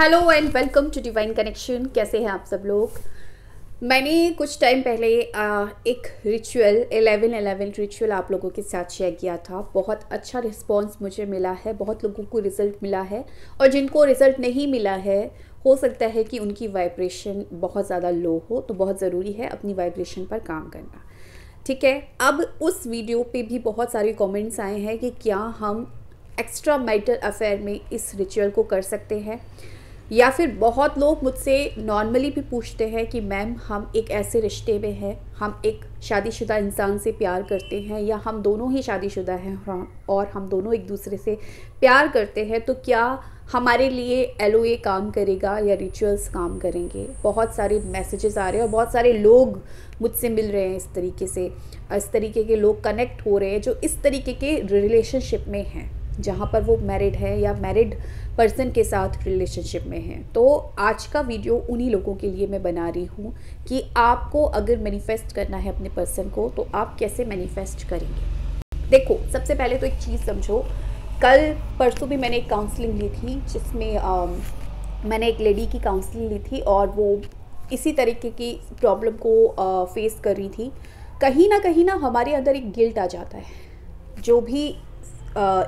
hello and welcome to divine connection कैसे हैं आप सब लोग मैंने कुछ टाइम पहले एक रिचुअल एलेवन एलेवन रिचुअल आप लोगों के साथ शेयर किया था बहुत अच्छा रिस्पांस मुझे मिला है बहुत लोगों को रिज़ल्ट मिला है और जिनको रिज़ल्ट नहीं मिला है हो सकता है कि उनकी वाइब्रेशन बहुत ज़्यादा लो हो तो बहुत ज़रूरी है अपनी वाइब्रेशन पर काम करना ठीक है अब उस वीडियो पे भी बहुत सारे कमेंट्स आए हैं कि क्या हम एक्स्ट्रा मैटर अफेयर में इस रिचुअल को कर सकते हैं या फिर बहुत लोग मुझसे नॉर्मली भी पूछते हैं कि मैम हम एक ऐसे रिश्ते में हैं हम एक शादीशुदा इंसान से प्यार करते हैं या हम दोनों ही शादीशुदा हैं हाँ, और हम दोनों एक दूसरे से प्यार करते हैं तो क्या हमारे लिए एल काम करेगा या रिचुअल्स काम करेंगे बहुत सारे मैसेजेस आ रहे हैं और बहुत सारे लोग मुझसे मिल रहे हैं इस तरीके से इस तरीके के लोग कनेक्ट हो रहे हैं जो इस तरीके के रिलेशनशिप में हैं जहाँ पर वो मैरिड है या मैरिड पर्सन के साथ रिलेशनशिप में हैं तो आज का वीडियो उन्हीं लोगों के लिए मैं बना रही हूँ कि आपको अगर मैनिफेस्ट करना है अपने पर्सन को तो आप कैसे मैनिफेस्ट करेंगे देखो सबसे पहले तो एक चीज़ समझो कल परसों भी मैंने एक काउंसलिंग ली थी जिसमें आ, मैंने एक लेडी की काउंसलिंग ली थी और वो इसी तरीके की प्रॉब्लम को आ, फेस कर रही थी कहीं ना कहीं ना हमारे अंदर एक गिल्ट आ जाता है जो भी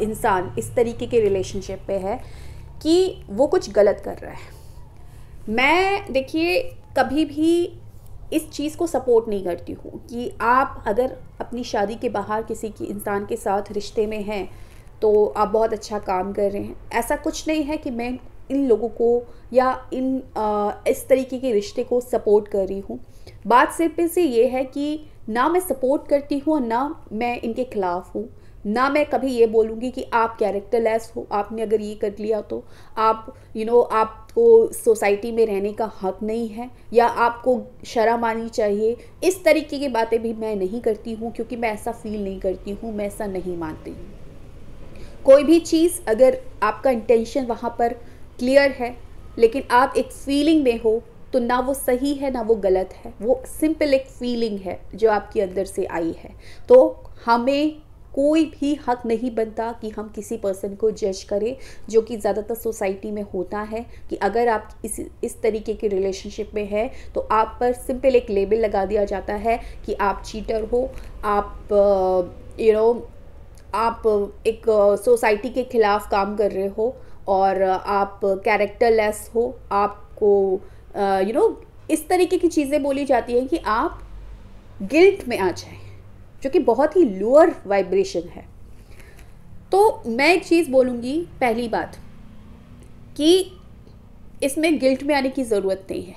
इंसान इस तरीके के रिलेशनशिप पे है कि वो कुछ गलत कर रहा है मैं देखिए कभी भी इस चीज़ को सपोर्ट नहीं करती हूँ कि आप अगर अपनी शादी के बाहर किसी की इंसान के साथ रिश्ते में हैं तो आप बहुत अच्छा काम कर रहे हैं ऐसा कुछ नहीं है कि मैं इन लोगों को या इन आ, इस तरीके के रिश्ते को सपोर्ट कर रही हूँ बात सिर्फ से ये है कि ना मैं सपोर्ट करती हूँ और ना मैं इनके ख़िलाफ़ हूँ ना मैं कभी ये बोलूँगी कि आप कैरेक्टरलेस हो आपने अगर ये कर लिया तो आप यू you नो know, आपको सोसाइटी में रहने का हक नहीं है या आपको शर्म आनी चाहिए इस तरीके की बातें भी मैं नहीं करती हूँ क्योंकि मैं ऐसा फील नहीं करती हूँ मैं ऐसा नहीं मानती हूँ कोई भी चीज़ अगर आपका इंटेंशन वहाँ पर क्लियर है लेकिन आप एक फीलिंग में हो तो ना वो सही है ना वो गलत है वो सिंपल एक फीलिंग है जो आपके अंदर से आई है तो हमें कोई भी हक नहीं बनता कि हम किसी पर्सन को जज करें जो कि ज़्यादातर सोसाइटी में होता है कि अगर आप इस इस तरीके की रिलेशनशिप में है तो आप पर सिंपल एक लेबल लगा दिया जाता है कि आप चीटर हो आप यू uh, नो आप एक सोसाइटी uh, के ख़िलाफ़ काम कर रहे हो और आप कैरेक्टर लेस हो आपको यू uh, नो इस तरीके की चीज़ें बोली जाती हैं कि आप गिल्ट में आ जाए जो कि बहुत ही लोअर वाइब्रेशन है तो मैं एक चीज़ बोलूँगी पहली बात कि इसमें गिल्ट में आने की ज़रूरत नहीं है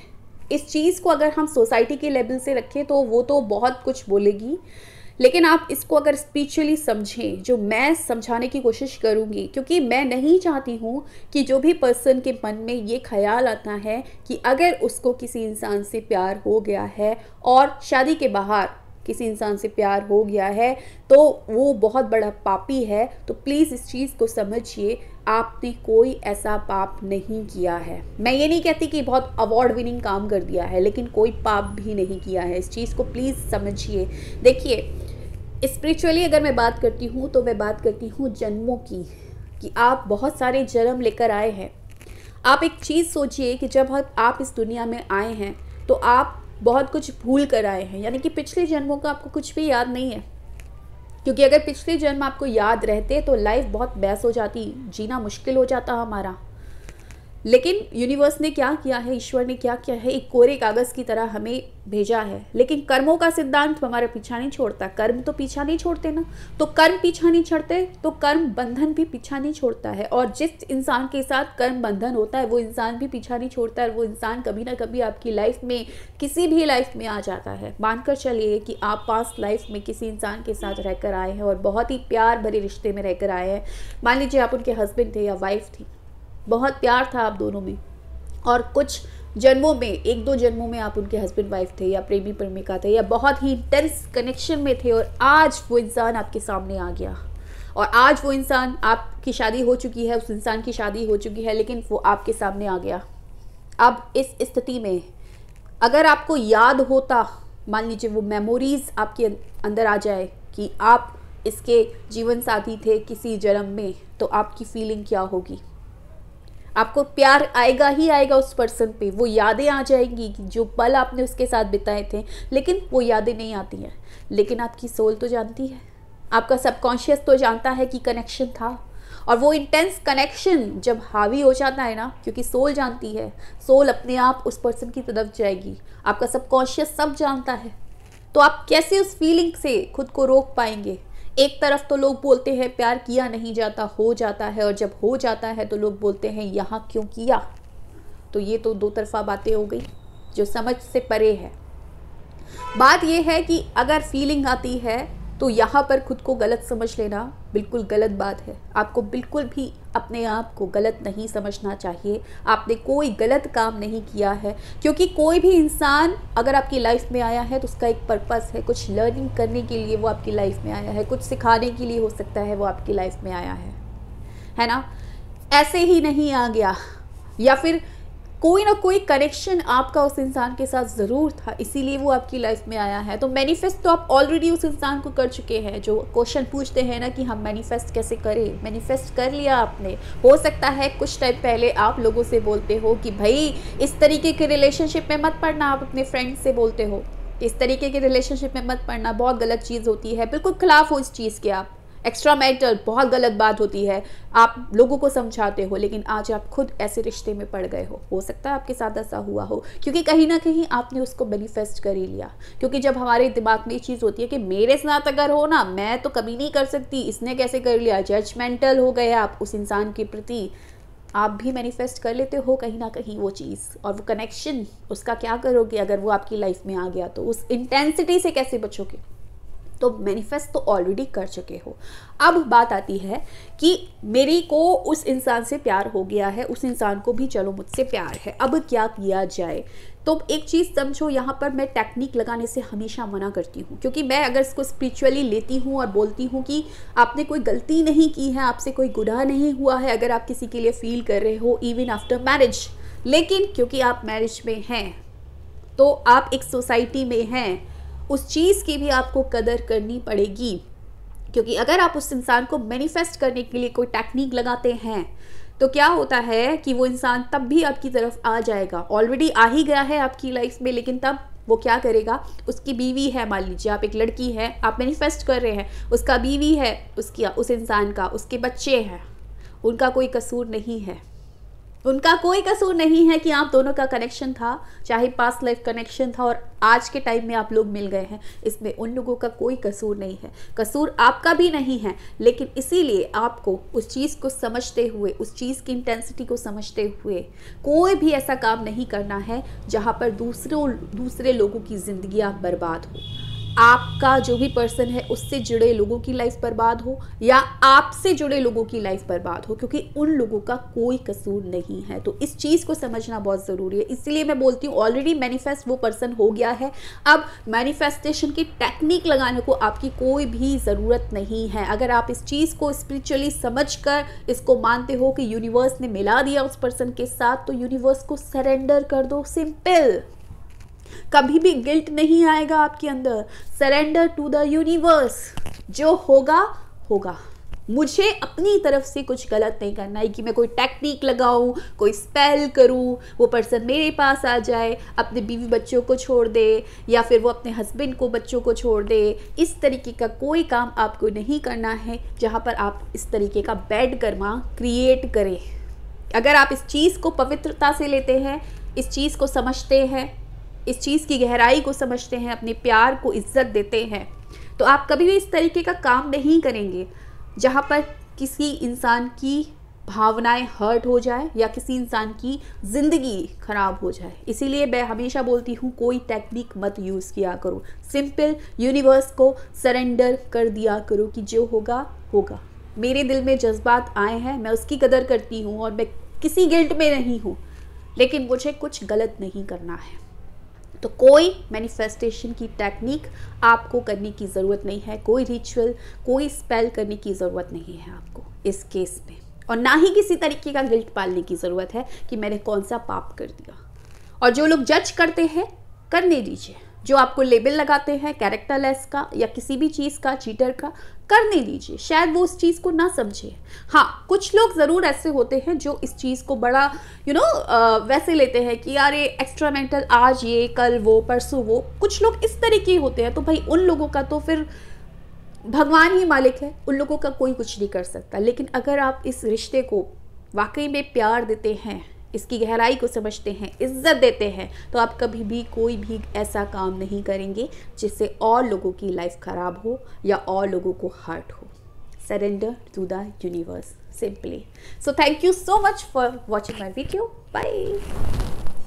इस चीज़ को अगर हम सोसाइटी के लेवल से रखें तो वो तो बहुत कुछ बोलेगी लेकिन आप इसको अगर स्पिरिचुअली समझें जो मैं समझाने की कोशिश करूँगी क्योंकि मैं नहीं चाहती हूँ कि जो भी पर्सन के मन में ये ख्याल आता है कि अगर उसको किसी इंसान से प्यार हो गया है और शादी के बाहर किसी इंसान से प्यार हो गया है तो वो बहुत बड़ा पापी है तो प्लीज़ इस चीज़ को समझिए आपने कोई ऐसा पाप नहीं किया है मैं ये नहीं कहती कि बहुत अवार्ड विनिंग काम कर दिया है लेकिन कोई पाप भी नहीं किया है इस चीज़ को प्लीज़ समझिए देखिए स्पिरिचुअली अगर मैं बात करती हूँ तो मैं बात करती हूँ जन्मों की कि आप बहुत सारे जन्म लेकर आए हैं आप एक चीज़ सोचिए कि जब आप इस दुनिया में आए हैं तो आप बहुत कुछ भूल कर आए हैं यानी कि पिछले जन्मों का आपको कुछ भी याद नहीं है क्योंकि अगर पिछले जन्म आपको याद रहते तो लाइफ बहुत बेस हो जाती जीना मुश्किल हो जाता हमारा लेकिन यूनिवर्स ने क्या किया है ईश्वर ने क्या किया है एक कोरे कागज की तरह हमें भेजा है लेकिन कर्मों का सिद्धांत हमारा पीछा नहीं छोड़ता कर्म तो पीछा नहीं छोड़ते ना तो कर्म पीछा नहीं छोड़ते तो कर्म बंधन भी पीछा नहीं छोड़ता है और जिस इंसान के साथ कर्म बंधन होता है वो इंसान भी पीछा नहीं छोड़ता है वो इंसान कभी ना कभी आपकी लाइफ में किसी भी लाइफ में आ जाता है मानकर चलिए कि आप पास लाइफ में किसी इंसान के साथ रहकर आए हैं और बहुत ही प्यार भरे रिश्ते में रहकर आए हैं मान लीजिए आप उनके हस्बैंड थे या वाइफ थी बहुत प्यार था आप दोनों में और कुछ जन्मों में एक दो जन्मों में आप उनके हस्बैंड वाइफ थे या प्रेमी प्रेमिका थे या बहुत ही इंटेंस कनेक्शन में थे और आज वो इंसान आपके सामने आ गया और आज वो इंसान आपकी शादी हो चुकी है उस इंसान की शादी हो चुकी है लेकिन वो आपके सामने आ गया अब इस स्थिति में अगर आपको याद होता मान लीजिए वो मेमोरीज़ आपके अंदर आ जाए कि आप इसके जीवन साथी थे किसी जन्म में तो आपकी फीलिंग क्या होगी आपको प्यार आएगा ही आएगा उस पर्सन पे वो यादें आ जाएंगी कि जो पल आपने उसके साथ बिताए थे लेकिन वो यादें नहीं आती हैं लेकिन आपकी सोल तो जानती है आपका सबकॉन्शियस तो जानता है कि कनेक्शन था और वो इंटेंस कनेक्शन जब हावी हो जाता है ना क्योंकि सोल जानती है सोल अपने आप उस पर्सन की तरफ जाएगी आपका सबकॉन्शियस सब जानता है तो आप कैसे उस फीलिंग से खुद को रोक पाएंगे एक तरफ तो लोग बोलते हैं प्यार किया नहीं जाता हो जाता है और जब हो जाता है तो लोग बोलते हैं यहाँ क्यों किया तो ये तो दो तरफा बातें हो गई जो समझ से परे है बात यह है कि अगर फीलिंग आती है तो यहाँ पर खुद को गलत समझ लेना बिल्कुल गलत बात है आपको बिल्कुल भी अपने आप को गलत नहीं समझना चाहिए आपने कोई गलत काम नहीं किया है क्योंकि कोई भी इंसान अगर आपकी लाइफ में आया है तो उसका एक पर्पस है कुछ लर्निंग करने के लिए वो आपकी लाइफ में आया है कुछ सिखाने के लिए हो सकता है वो आपकी लाइफ में आया है है ना ऐसे ही नहीं आ गया या फिर कोई ना कोई कनेक्शन आपका उस इंसान के साथ ज़रूर था इसीलिए वो आपकी लाइफ में आया है तो मैनिफेस्ट तो आप ऑलरेडी उस इंसान को कर चुके हैं जो क्वेश्चन पूछते हैं ना कि हम मैनिफेस्ट कैसे करें मैनिफेस्ट कर लिया आपने हो सकता है कुछ टाइम पहले आप लोगों से बोलते हो कि भाई इस तरीके के रिलेशनशिप में मत पढ़ना आप अपने फ्रेंड से बोलते हो इस तरीके के रिलेशनशिप में मत पढ़ना बहुत गलत चीज़ होती है बिल्कुल खिलाफ हो इस चीज़ के आप एक्स्ट्रा मैरिटल बहुत गलत बात होती है आप लोगों को समझाते हो लेकिन आज आप खुद ऐसे रिश्ते में पड़ गए हो हो सकता है आपके साथ ऐसा हुआ हो क्योंकि कहीं ना कहीं आपने उसको मैनिफेस्ट कर ही लिया क्योंकि जब हमारे दिमाग में ये चीज़ होती है कि मेरे साथ अगर हो ना मैं तो कभी नहीं कर सकती इसने कैसे कर लिया जजमेंटल हो गए आप उस इंसान के प्रति आप भी मैनिफेस्ट कर लेते हो कहीं ना कहीं वो चीज़ और वो कनेक्शन उसका क्या करोगे अगर वो आपकी लाइफ में आ गया तो उस इंटेंसिटी से कैसे बचोगे तो मैनिफेस्ट तो ऑलरेडी कर चुके हो अब बात आती है कि मेरी को उस इंसान से प्यार हो गया है उस इंसान को भी चलो मुझसे प्यार है अब क्या किया जाए तो एक चीज़ समझो यहाँ पर मैं टेक्निक लगाने से हमेशा मना करती हूँ क्योंकि मैं अगर इसको स्पिरिचुअली लेती हूँ और बोलती हूँ कि आपने कोई गलती नहीं की है आपसे कोई गुनाह नहीं हुआ है अगर आप किसी के लिए फील कर रहे हो इवन आफ्टर मैरिज लेकिन क्योंकि आप मैरिज में हैं तो आप एक सोसाइटी में हैं उस चीज़ की भी आपको कदर करनी पड़ेगी क्योंकि अगर आप उस इंसान को मैनिफेस्ट करने के लिए कोई टेक्निक लगाते हैं तो क्या होता है कि वो इंसान तब भी आपकी तरफ आ जाएगा ऑलरेडी आ ही गया है आपकी लाइफ में लेकिन तब वो क्या करेगा उसकी बीवी है मान लीजिए आप एक लड़की है आप मैनिफेस्ट कर रहे हैं उसका बीवी है उसकी उस इंसान का उसके बच्चे हैं उनका कोई कसूर नहीं है उनका कोई कसूर नहीं है कि आप दोनों का कनेक्शन था चाहे पास लाइफ कनेक्शन था और आज के टाइम में आप लोग मिल गए हैं इसमें उन लोगों का कोई कसूर नहीं है कसूर आपका भी नहीं है लेकिन इसीलिए आपको उस चीज़ को समझते हुए उस चीज़ की इंटेंसिटी को समझते हुए कोई भी ऐसा काम नहीं करना है जहाँ पर दूसरों दूसरे लोगों की ज़िंदगी आप बर्बाद हो आपका जो भी पर्सन है उससे जुड़े लोगों की लाइफ बर्बाद हो या आपसे जुड़े लोगों की लाइफ बर्बाद हो क्योंकि उन लोगों का कोई कसूर नहीं है तो इस चीज़ को समझना बहुत ज़रूरी है इसलिए मैं बोलती हूँ ऑलरेडी मैनिफेस्ट वो पर्सन हो गया है अब मैनिफेस्टेशन की टेक्निक लगाने को आपकी कोई भी ज़रूरत नहीं है अगर आप इस चीज़ को स्पिरिचुअली समझ कर इसको मानते हो कि यूनिवर्स ने मिला दिया उस पर्सन के साथ तो यूनिवर्स को सरेंडर कर दो सिंपल कभी भी गिल्ट नहीं आएगा आपके अंदर सरेंडर टू द यूनिवर्स जो होगा होगा मुझे अपनी तरफ से कुछ गलत नहीं करना है कि मैं कोई टेक्निक लगाऊं कोई स्पेल करूं वो पर्सन मेरे पास आ जाए अपने बीवी बच्चों को छोड़ दे या फिर वो अपने हस्बैंड को बच्चों को छोड़ दे इस तरीके का कोई काम आपको नहीं करना है जहाँ पर आप इस तरीके का बैड कर्मा क्रिएट करें अगर आप इस चीज़ को पवित्रता से लेते हैं इस चीज़ को समझते हैं इस चीज़ की गहराई को समझते हैं अपने प्यार को इज्जत देते हैं तो आप कभी भी इस तरीके का काम नहीं करेंगे जहाँ पर किसी इंसान की भावनाएं हर्ट हो जाए या किसी इंसान की ज़िंदगी ख़राब हो जाए इसीलिए मैं हमेशा बोलती हूँ कोई टेक्निक मत यूज़ किया करो सिंपल यूनिवर्स को सरेंडर कर दिया करो कि जो होगा होगा मेरे दिल में जज्बात आए हैं मैं उसकी कदर करती हूँ और मैं किसी गिल्ट में नहीं हूँ लेकिन मुझे कुछ गलत नहीं करना है तो कोई मैनिफेस्टेशन की टेक्निक आपको करने की ज़रूरत नहीं है कोई रिचुअल कोई स्पेल करने की ज़रूरत नहीं है आपको इस केस में और ना ही किसी तरीके का गिल्ट पालने की ज़रूरत है कि मैंने कौन सा पाप कर दिया और जो लोग जज करते हैं करने दीजिए जो आपको लेबल लगाते हैं कैरेक्टर लेस का या किसी भी चीज़ का चीटर का करने दीजिए शायद वो उस चीज़ को ना समझे हाँ कुछ लोग ज़रूर ऐसे होते हैं जो इस चीज़ को बड़ा यू you नो know, वैसे लेते हैं कि यार ये एक्स्ट्रा मेंटल आज ये कल वो परसों वो कुछ लोग इस तरीके होते हैं तो भाई उन लोगों का तो फिर भगवान ही मालिक है उन लोगों का कोई कुछ नहीं कर सकता लेकिन अगर आप इस रिश्ते को वाकई में प्यार देते हैं इसकी गहराई को समझते हैं इज्जत देते हैं तो आप कभी भी कोई भी ऐसा काम नहीं करेंगे जिससे और लोगों की लाइफ ख़राब हो या और लोगों को हर्ट हो surrender to the universe simply so thank you so much for watching my video bye